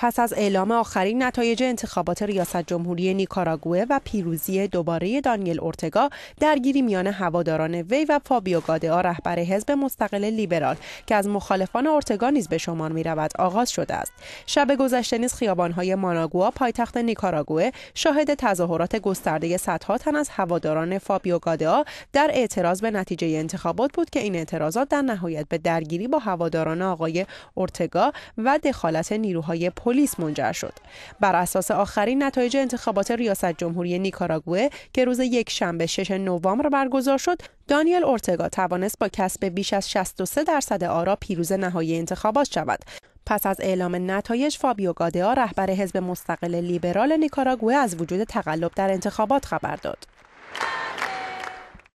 پس از اعلام آخرین نتایج انتخابات ریاست جمهوری نیکاراگوه و پیروزی دوباره دانیل اورتگا درگیری میان هواداران وی و فابیو گادئا رهبر حزب مستقل لیبرال که از مخالفان اورتگا نیز به شمار میرود آغاز شده است شب گذشته نیز های ماناگوا پایتخت نیکاراگوه شاهد تظاهرات گسترده صدها تن از هواداران فابیو گادئا در اعتراض به نتیجه انتخابات بود که این اعتراضات در نهایت به درگیری با هواداران آقای اورتگا و دخالت نیروهای پلیس منجر شد بر اساس آخرین نتایج انتخابات ریاست جمهوری نیکاراگوه که روز یک شنبه 6 نوامبر برگزار شد دانیل اورتگا توانست با کسب بیش از 63 درصد آرا پیروز نهایی انتخابات شود پس از اعلام نتایج فابیو گادیا رهبر حزب مستقل لیبرال نیکاراگوه از وجود تقلب در انتخابات خبر داد